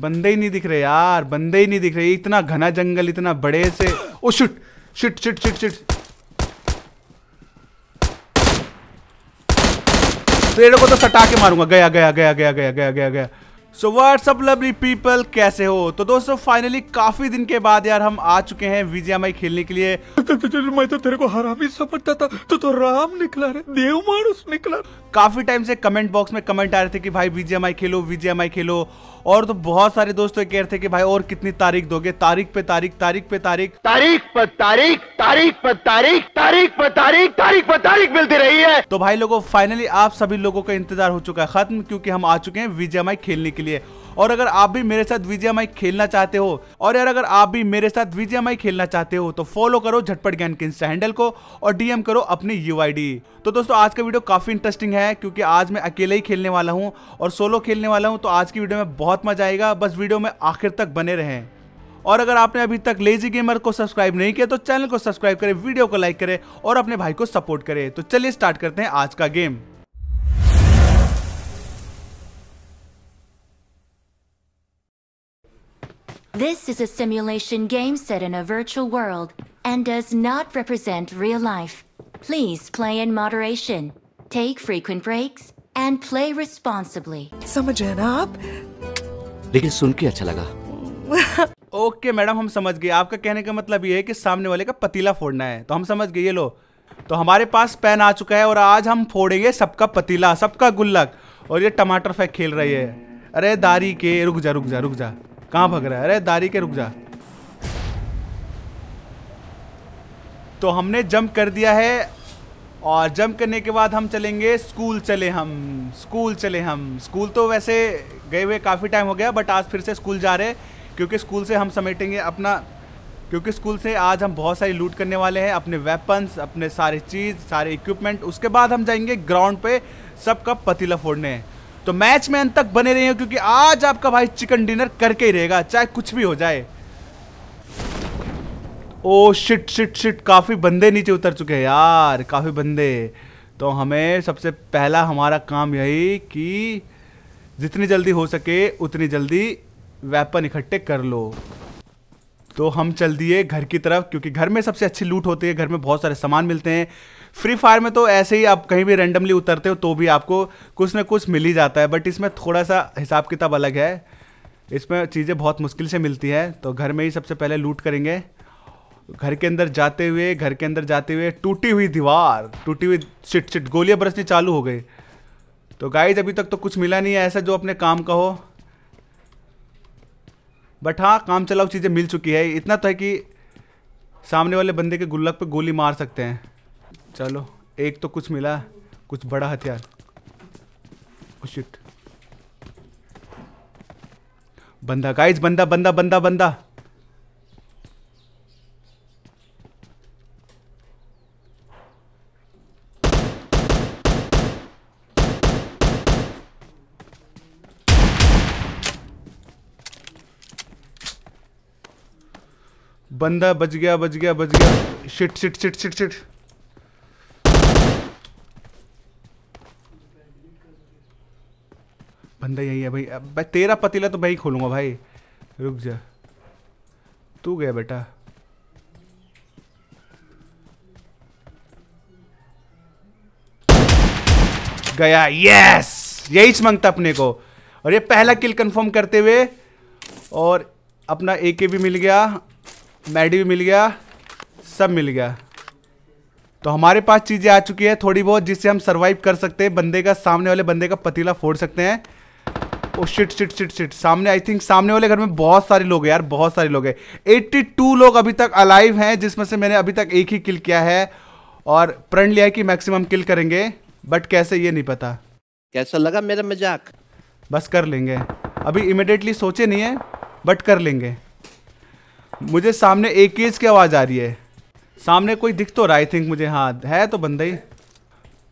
बंदे ही नहीं दिख रहे यार बंदे ही नहीं दिख रहे इतना घना जंगल इतना बड़े से oh shit shit shit shit shit पेड़ों को तो सटा के मारूंगा गया गया गया गया गया गया गया गया सो व्हाट्सअप लवली पीपल कैसे हो तो दोस्तों फाइनली काफी दिन के बाद यार हम आ चुके हैं विजयामय खेलने के लिए मैं तो तेरे को भी समझता था तो तो राम निकला रे देव मानुस निकला काफी टाइम से कमेंट बॉक्स में कमेंट आ रहे थे कि भाई विजयामय खेलो विजयामय खेलो और तो बहुत सारे दोस्तों कह रहे थे कि भाई और कितनी तारीख दोगे तारीख पे तारीख तारीख पे तारीख तारीख पर तारीख तारीख पर तारीख तारीख पर तारीख तारीख पर तारीख मिलती रही है तो भाई लोगों फाइनली आप सभी लोगों का इंतजार हो चुका है खत्म क्योंकि हम आ चुके हैं विजयामय खेलने के लिए लिए और अगर आप भी मेरे साथ विजय खेलना चाहते हो और यार अगर आप भी मेरे साथ विजय खेलना चाहते हो तो फॉलो करो झटपट ज्ञान के इंस्टा हैंडल को और डीएम करो अपनी यू तो दोस्तों आज का वीडियो काफी इंटरेस्टिंग है क्योंकि आज मैं अकेले ही खेलने वाला हूँ और सोलो खेलने वाला हूँ तो आज की वीडियो में बहुत मजा आएगा बस वीडियो में आखिर तक बने रहे और अगर आपने अभी तक लेजी गेमर को सब्सक्राइब नहीं किया तो चैनल को सब्सक्राइब करें वीडियो को लाइक करें और अपने भाई को सपोर्ट करें तो चलिए स्टार्ट करते हैं आज का game This is a simulation game set in a virtual world and does not represent real life. Please play in moderation, take frequent breaks, and play responsibly. समझ है ना आप? लेकिन सुन के अच्छा लगा Okay, madam, हम समझ गए आपका कहने का मतलब ये है कि सामने वाले का पतीला फोड़ना है तो हम समझ गए ये लो तो हमारे पास पेन आ चुका है और आज हम फोड़ेंगे सबका पतीला सबका गुल्लक और ये टमाटर फेंक खेल रही है अरे दारी के रुक जा रुक जा रुक जा कहाँ भग रहा है अरे दारी के रुक जा तो हमने जंप कर दिया है और जंप करने के बाद हम चलेंगे स्कूल चले हम स्कूल चले हम स्कूल तो वैसे गए हुए काफ़ी टाइम हो गया बट आज फिर से स्कूल जा रहे क्योंकि स्कूल से हम समेटेंगे अपना क्योंकि स्कूल से आज हम बहुत सारी लूट करने वाले हैं अपने वेपन्स अपने सारे चीज़ सारे इक्विपमेंट उसके बाद हम जाएंगे ग्राउंड पे सबका पतीला फोड़ने तो मैच में अंत तक बने रहिए क्योंकि आज आपका भाई चिकन डिनर करके ही रहेगा चाहे कुछ भी हो जाए ओ शिट शिट शिट काफ़ी बंदे नीचे उतर चुके हैं यार काफ़ी बंदे तो हमें सबसे पहला हमारा काम यही कि जितनी जल्दी हो सके उतनी जल्दी वेपन इकट्ठे कर लो तो हम चल दिए घर की तरफ क्योंकि घर में सबसे अच्छी लूट होती है घर में बहुत सारे सामान मिलते हैं फ्री फायर में तो ऐसे ही आप कहीं भी रेंडमली उतरते हो तो भी आपको कुछ ना कुछ मिल ही जाता है बट इसमें थोड़ा सा हिसाब किताब अलग है इसमें चीज़ें बहुत मुश्किल से मिलती है तो घर में ही सबसे पहले लूट करेंगे घर के अंदर जाते हुए घर के अंदर जाते हुए टूटी हुई दीवार टूटी हुई चिट चिट गोलियाँ बरसनी चालू हो गई तो गाइज अभी तक तो कुछ मिला नहीं है ऐसा जो अपने काम का हो बट हाँ काम चलाओ चीज़ें मिल चुकी है इतना तो है कि सामने वाले बंदे के गुल्लक पे गोली मार सकते हैं चलो एक तो कुछ मिला कुछ बड़ा हथियार शिट oh, बंदा गाइस बंदा बंदा बंदा बंदा बंदा बच गया बच गया बच गया shit shit shit shit shit बंदा यही है भाई भाई तेरा पतीला तो मैं ही खोलूंगा भाई रुक जा तू गया बेटा गया यस यही मांगता अपने को और ये पहला किल कंफर्म करते हुए और अपना एके के भी मिल गया मैडी भी मिल गया सब मिल गया तो हमारे पास चीज़ें आ चुकी है थोड़ी बहुत जिससे हम सर्वाइव कर सकते हैं बंदे का सामने वाले बंदे का पतीला फोड़ सकते हैं oh shit shit shit shit सामने आई थिंक सामने वाले घर में बहुत सारे लोग हैं यार बहुत सारे लोग हैं 82 लोग अभी तक अलाइव हैं जिसमें से मैंने अभी तक एक ही किल किया है और प्रण लिया कि मैक्सिमम किल करेंगे बट कैसे ये नहीं पता कैसा लगा मेरा मजाक बस कर लेंगे अभी इमिडिएटली सोचे नहीं है बट कर लेंगे मुझे सामने एक केज की आवाज़ आ रही है सामने कोई दिख तो रहा आई थिंक मुझे हाँ है तो बंदा ही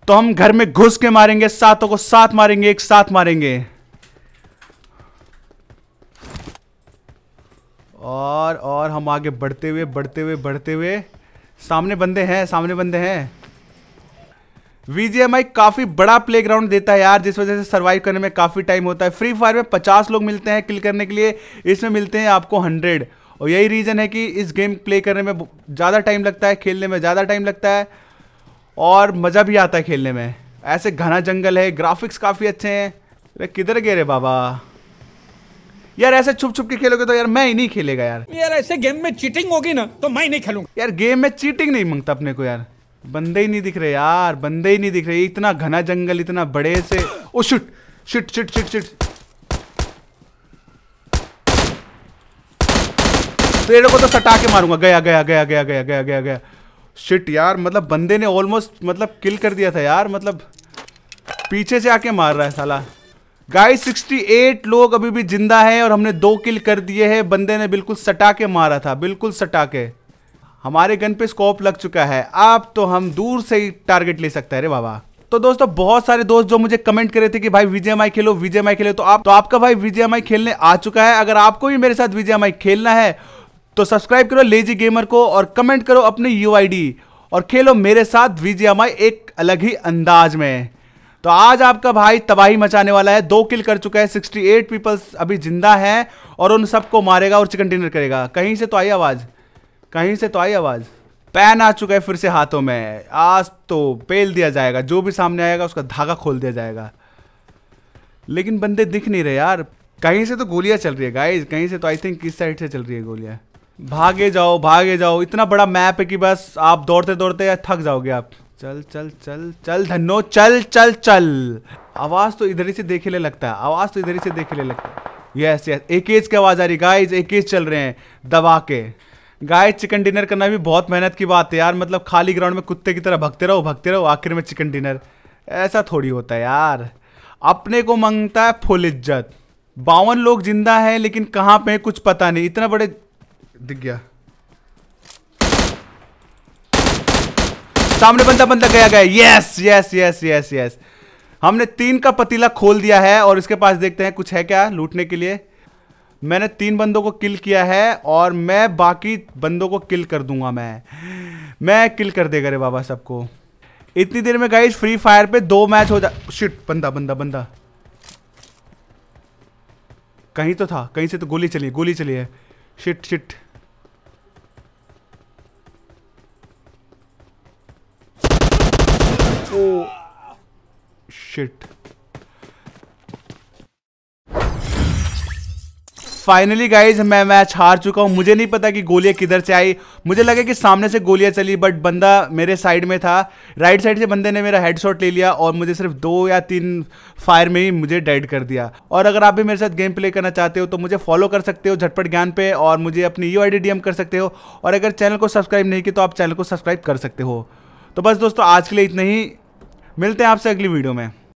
तो हम घर में घुस के मारेंगे सातों को साथ मारेंगे एक साथ मारेंगे और और हम आगे बढ़ते हुए बढ़ते हुए बढ़ते हुए सामने बंदे हैं सामने बंदे हैं वीजीएमआई काफ़ी बड़ा प्लेग्राउंड देता है यार जिस वजह से सर्वाइव करने में काफ़ी टाइम होता है फ्री फायर में 50 लोग मिलते हैं किल करने के लिए इसमें मिलते हैं आपको हंड्रेड और यही रीज़न है कि इस गेम प्ले करने में ज़्यादा टाइम लगता है खेलने में ज़्यादा टाइम लगता है और मज़ा भी आता है खेलने में ऐसे घना जंगल है ग्राफिक्स काफ़ी अच्छे हैं अरे किधर गए रे बाबा यार ऐसे छुप छुप के खेलोगे तो यार मैं ही नहीं खेलेगा यार यार ऐसे गेम में चीटिंग होगी ना तो मैं ही नहीं खेलूंगा यार गेम में चीटिंग नहीं मांगता अपने को यार बंदे ही नहीं दिख रहे यार बंदे ही नहीं दिख रहे इतना घना जंगल इतना बड़े से oh shit shit shit shit shit पेड़ों को तो सटा के मारूंगा गया गया गया गया गया गया गया गया शिट यार मतलब बंदे ने ऑलमोस्ट मतलब किल कर दिया था यार मतलब पीछे से आके मार रहा है साला गाइस 68 लोग अभी भी जिंदा हैं और हमने दो किल कर दिए हैं बंदे ने बिल्कुल सटा के मारा था बिल्कुल सटा के हमारे गन पे स्कोप लग चुका है आप तो हम दूर से ही टारगेट ले सकते हैं रे बाबा तो दोस्तों बहुत सारे दोस्त जो मुझे कमेंट कर रहे थे कि भाई विजय खेलो विजय खेलो तो आप तो आपका भाई विजय खेलने आ चुका है अगर आपको भी मेरे साथ विजय खेलना है तो सब्सक्राइब करो लेजी गेमर को और कमेंट करो अपनी यू और खेलो मेरे साथ वीजीएमआई एक अलग ही अंदाज में तो आज आपका भाई तबाही मचाने वाला है दो किल कर चुका है 68 पीपल्स अभी जिंदा हैं और उन सबको मारेगा और चिकन डिनर करेगा कहीं से तो आई आवाज़ कहीं से तो आई आवाज़ पैन आ चुका है फिर से हाथों में आज तो पेल दिया जाएगा जो भी सामने आएगा उसका धागा खोल दिया जाएगा लेकिन बंदे दिख नहीं रहे यार कहीं से तो गोलियां चल रही है गाइज कहीं से तो आई थिंक इस साइड से चल रही है गोलियां भागे जाओ भागे जाओ इतना बड़ा मैप है कि बस आप दौड़ते दौड़ते थक जाओगे आप चल चल चल चल धनो चल चल चल आवाज़ तो इधर ही से देखने लगता है आवाज़ तो इधर ही से देखने लगता है यस यस एक एज की आवाज़ आ रही गाइज एक एज चल रहे हैं दबा के गाइज चिकन डिनर करना भी बहुत मेहनत की बात है यार मतलब खाली ग्राउंड में कुत्ते की तरह भगते रहो भगते रहो आखिर में चिकन डिनर ऐसा थोड़ी होता है यार अपने को मांगता है फुल इज्जत बावन लोग जिंदा हैं लेकिन कहाँ पे कुछ पता नहीं इतना बड़े दिख गया सामने बंदा बंदा गया गया yes yes yes yes yes हमने तीन का पतीला खोल दिया है और इसके पास देखते हैं कुछ है क्या लूटने के लिए मैंने तीन बंदों को किल किया है और मैं बाकी बंदों को किल कर दूंगा मैं मैं किल कर देगा रे बाबा सबको इतनी देर में गई फ्री फायर पे दो मैच हो जा शिट बंदा बंदा बंदा कहीं तो था कहीं से तो गोली चली गोली चली है shit shit oh shit finally guys मैं मैच हार चुका हूँ मुझे नहीं पता कि गोलियाँ किधर से आई मुझे लगा कि सामने से गोलियाँ चली बट बंदा मेरे साइड में था राइट साइड से बंदे ने मेरा हेडशॉट ले लिया और मुझे सिर्फ दो या तीन फायर में ही मुझे डेड कर दिया और अगर आप भी मेरे साथ गेम प्ले करना चाहते हो तो मुझे फॉलो कर सकते हो झटपट ज्ञान पे और मुझे अपनी यू e आई कर सकते हो और अगर चैनल को सब्सक्राइब नहीं किया तो आप चैनल को सब्सक्राइब कर सकते हो तो बस दोस्तों आज के लिए इतना ही मिलते हैं आपसे अगली वीडियो में